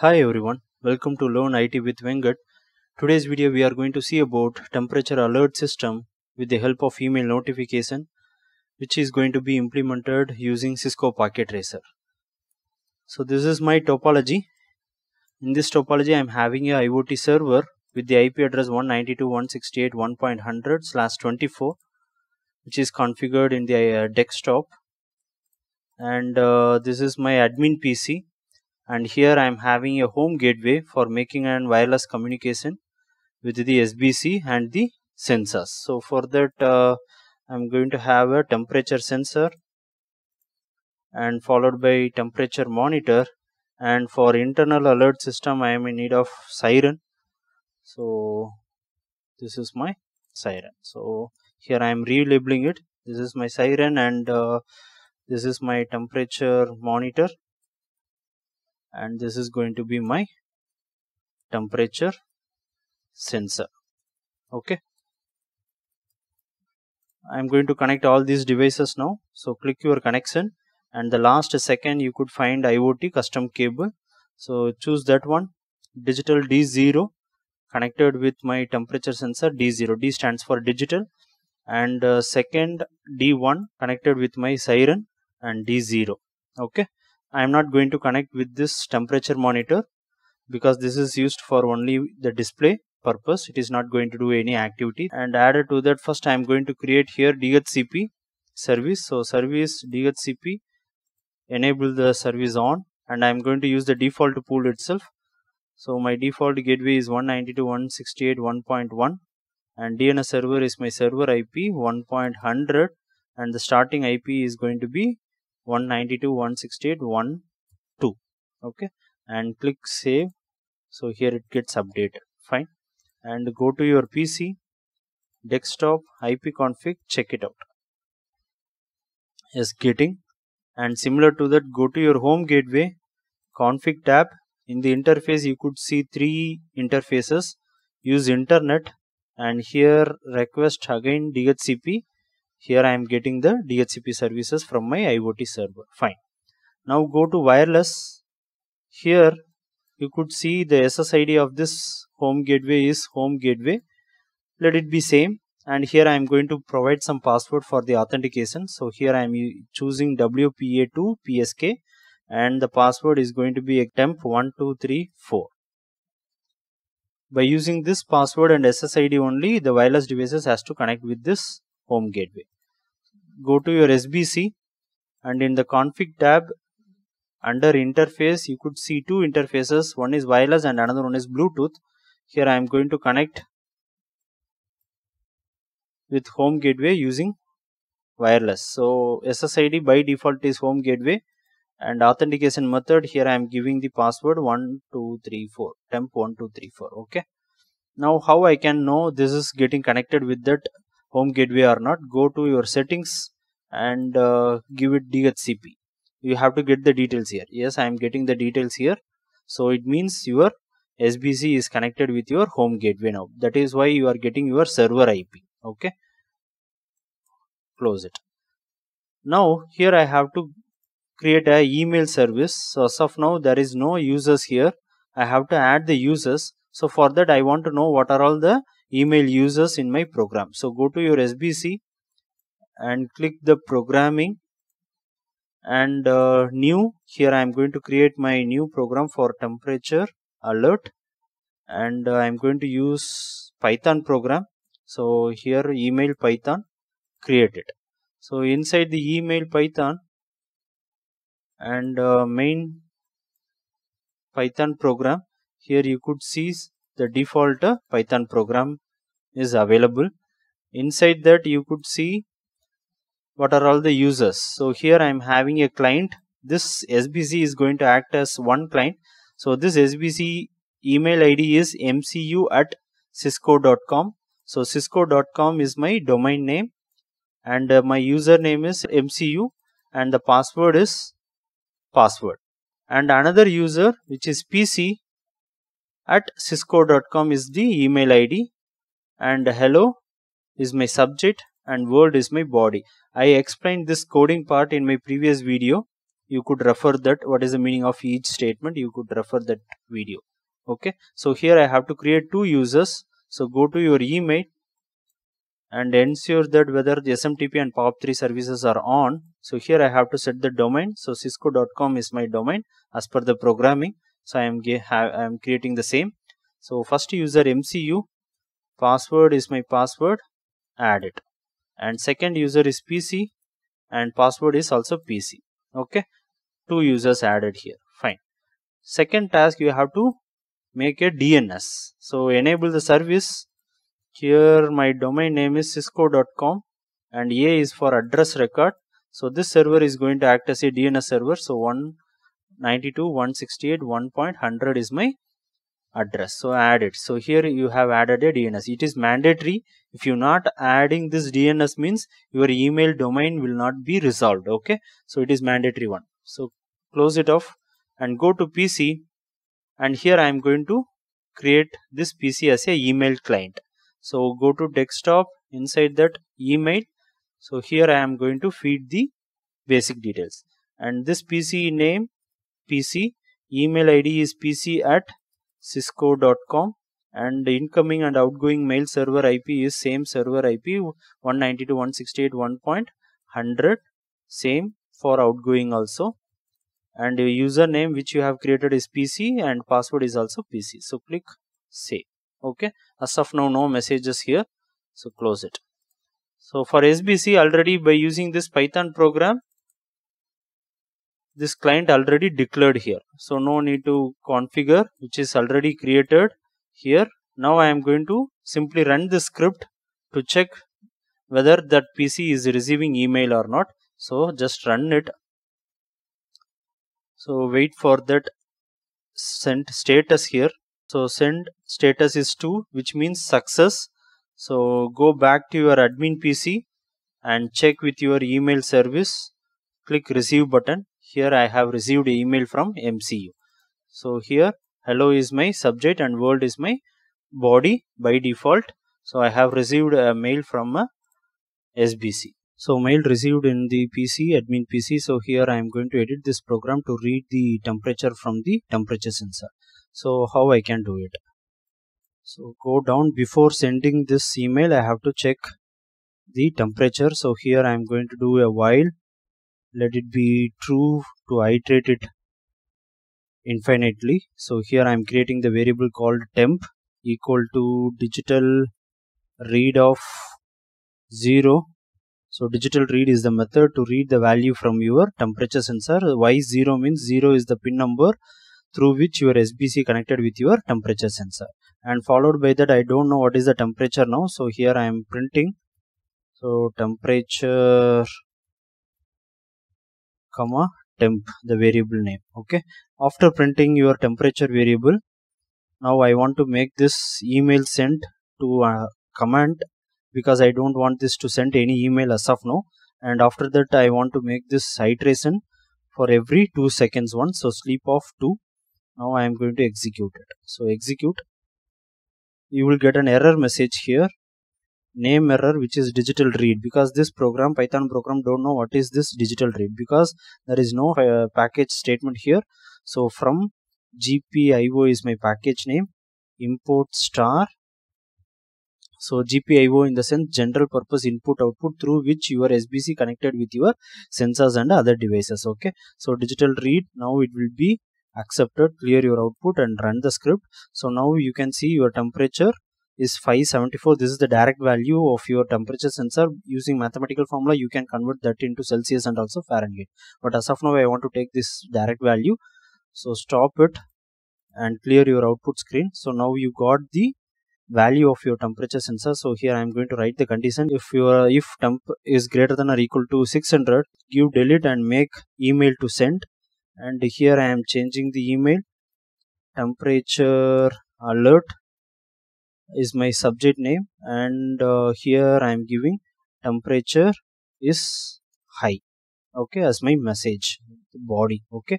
Hi everyone, welcome to Learn IT with Vengat. Today's video we are going to see about temperature alert system with the help of email notification which is going to be implemented using Cisco Packet Tracer. So this is my topology. In this topology I am having a IoT server with the IP address 192.168.1.100 slash 24 which is configured in the uh, desktop and uh, this is my admin PC and here I am having a home gateway for making an wireless communication with the SBC and the sensors. So for that uh, I'm going to have a temperature sensor and followed by temperature monitor and for internal alert system I am in need of siren. So this is my siren. So here I am relabeling it. This is my siren and uh, this is my temperature monitor and this is going to be my temperature sensor okay I'm going to connect all these devices now so click your connection and the last second you could find IoT custom cable so choose that one digital D0 connected with my temperature sensor D0 D stands for digital and uh, second D1 connected with my siren and D0 okay I am not going to connect with this temperature monitor because this is used for only the display purpose. It is not going to do any activity and added to that first I am going to create here DHCP service. So service DHCP enable the service on and I am going to use the default pool itself. So my default gateway is 192.168.1.1 and DNS server is my server IP 1.100 and the starting IP is going to be 192 168 1 2 okay and click save so here it gets updated fine and go to your pc desktop ipconfig check it out is getting and similar to that go to your home gateway config tab in the interface you could see three interfaces use internet and here request again dhcp here I am getting the DHCP services from my IoT server. Fine. Now go to wireless. Here you could see the SSID of this home gateway is home gateway. Let it be same. And here I am going to provide some password for the authentication. So here I am choosing WPA2 PSK and the password is going to be temp1234. By using this password and SSID only, the wireless devices has to connect with this home gateway. Go to your SBC and in the config tab under interface you could see two interfaces one is wireless and another one is Bluetooth. Here I am going to connect with home gateway using wireless. So SSID by default is home gateway and authentication method here I am giving the password 1234 temp 1234 okay. Now how I can know this is getting connected with that home gateway or not go to your settings and uh, give it DHCP you have to get the details here yes I am getting the details here so it means your SBC is connected with your home gateway now that is why you are getting your server IP okay close it now here I have to create a email service so as of now there is no users here I have to add the users so for that I want to know what are all the email users in my program. So go to your SBC and click the programming and uh, new here I am going to create my new program for temperature alert and uh, I am going to use python program so here email python created. so inside the email python and uh, main python program here you could see the default uh, Python program is available. Inside that you could see what are all the users. So here I am having a client. This SBC is going to act as one client. So this SBC email ID is mcu at cisco.com. So cisco.com is my domain name and uh, my username is mcu and the password is password. And another user which is PC at cisco.com is the email ID and hello is my subject and world is my body. I explained this coding part in my previous video. You could refer that what is the meaning of each statement. You could refer that video. Okay. So here I have to create two users. So go to your email and ensure that whether the SMTP and POP3 services are on. So here I have to set the domain. So cisco.com is my domain as per the programming. So I am, I am creating the same. So first user MCU, password is my password, add it. And second user is PC and password is also PC. Okay, two users added here, fine. Second task you have to make a DNS. So enable the service. Here my domain name is cisco.com and A is for address record. So this server is going to act as a DNS server. So one 92, 168, 1.100 is my address. So add it. So here you have added a DNS. It is mandatory. If you're not adding this DNS means your email domain will not be resolved. Okay. So it is mandatory one. So close it off and go to PC. And here I am going to create this PC as a email client. So go to desktop inside that email. So here I am going to feed the basic details and this PC name pc email id is pc at cisco.com and incoming and outgoing mail server ip is same server ip 192.168.1.100 same for outgoing also and your username which you have created is pc and password is also pc so click save okay as of now no messages here so close it so for sbc already by using this python program this client already declared here. So no need to configure which is already created here. Now I am going to simply run the script to check whether that PC is receiving email or not. So just run it. So wait for that send status here. So send status is 2 which means success. So go back to your admin PC and check with your email service. Click receive button here I have received email from MCU. So here hello is my subject and world is my body by default. So I have received a mail from a uh, SBC. So mail received in the PC admin PC. So here I am going to edit this program to read the temperature from the temperature sensor. So how I can do it. So go down before sending this email I have to check the temperature. So here I am going to do a while let it be true to iterate it infinitely so here i'm creating the variable called temp equal to digital read of 0 so digital read is the method to read the value from your temperature sensor y0 means 0 is the pin number through which your SBC connected with your temperature sensor and followed by that I don't know what is the temperature now so here I am printing so temperature comma temp the variable name okay after printing your temperature variable now i want to make this email sent to a uh, command because i don't want this to send any email as of now and after that i want to make this iteration for every two seconds one. so sleep off two now i am going to execute it so execute you will get an error message here name error which is digital read because this program python program don't know what is this digital read because there is no uh, package statement here so from gpio is my package name import star so GPIO in the sense general purpose input output through which your SBC connected with your sensors and other devices. Okay. So digital read now it will be accepted clear your output and run the script. So now you can see your temperature is 574 this is the direct value of your temperature sensor using mathematical formula you can convert that into celsius and also fahrenheit but as of now i want to take this direct value so stop it and clear your output screen so now you got the value of your temperature sensor so here i am going to write the condition if your if temp is greater than or equal to 600 give delete and make email to send and here i am changing the email temperature alert is my subject name and uh, here I am giving temperature is high okay as my message body okay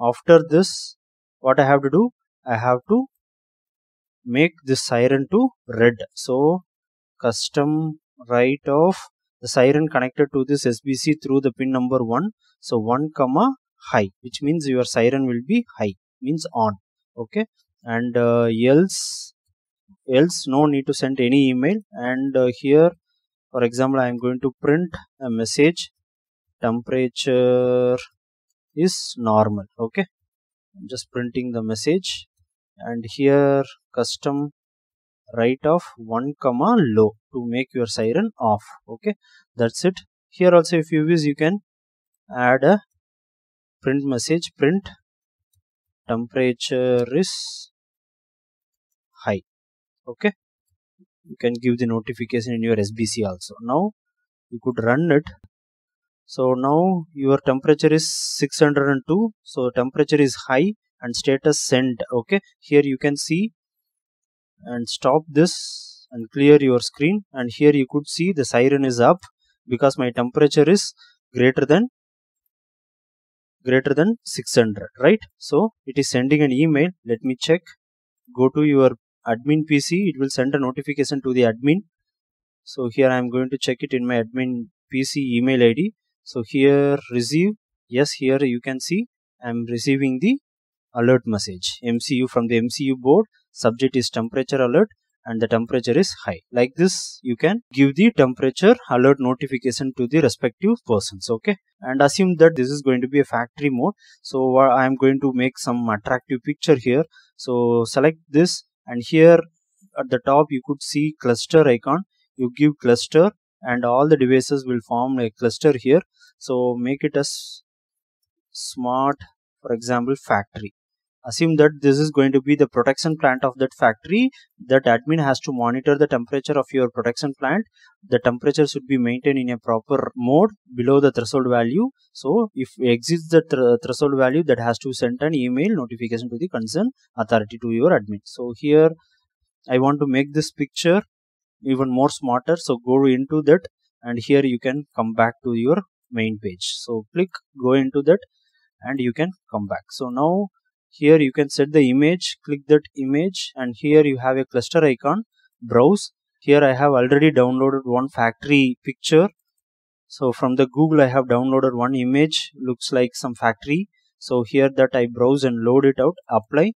after this what I have to do I have to make this siren to red so custom write of the siren connected to this SBC through the pin number 1 so 1 comma high which means your siren will be high means on okay and uh, else else no need to send any email and uh, here for example i am going to print a message temperature is normal okay i'm just printing the message and here custom write off 1 comma low to make your siren off okay that's it here also if you wish you can add a print message print temperature is high okay you can give the notification in your SBC also now you could run it so now your temperature is 602 so temperature is high and status sent okay here you can see and stop this and clear your screen and here you could see the siren is up because my temperature is greater than greater than 600 right so it is sending an email let me check go to your admin PC it will send a notification to the admin so here I am going to check it in my admin PC email ID so here receive yes here you can see I am receiving the alert message MCU from the MCU board subject is temperature alert and the temperature is high like this you can give the temperature alert notification to the respective persons okay and assume that this is going to be a factory mode so I am going to make some attractive picture here so select this and here at the top you could see cluster icon you give cluster and all the devices will form a cluster here so make it as smart for example factory assume that this is going to be the protection plant of that factory that admin has to monitor the temperature of your protection plant the temperature should be maintained in a proper mode below the threshold value so if exceeds the th threshold value that has to send an email notification to the concerned authority to your admin so here i want to make this picture even more smarter so go into that and here you can come back to your main page so click go into that and you can come back so now here you can set the image click that image and here you have a cluster icon browse here I have already downloaded one factory picture so from the Google I have downloaded one image looks like some factory so here that I browse and load it out apply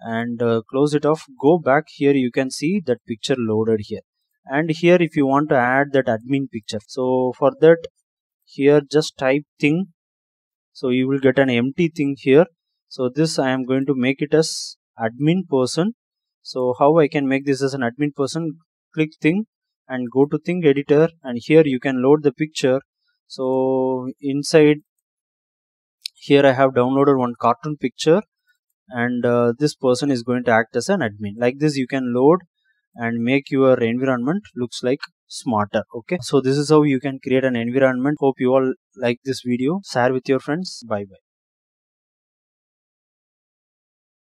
and uh, close it off go back here you can see that picture loaded here and here if you want to add that admin picture so for that here just type thing so you will get an empty thing here so this i am going to make it as admin person so how i can make this as an admin person click thing and go to thing editor and here you can load the picture so inside here i have downloaded one cartoon picture and uh, this person is going to act as an admin like this you can load and make your environment looks like smarter okay so this is how you can create an environment hope you all like this video share with your friends bye bye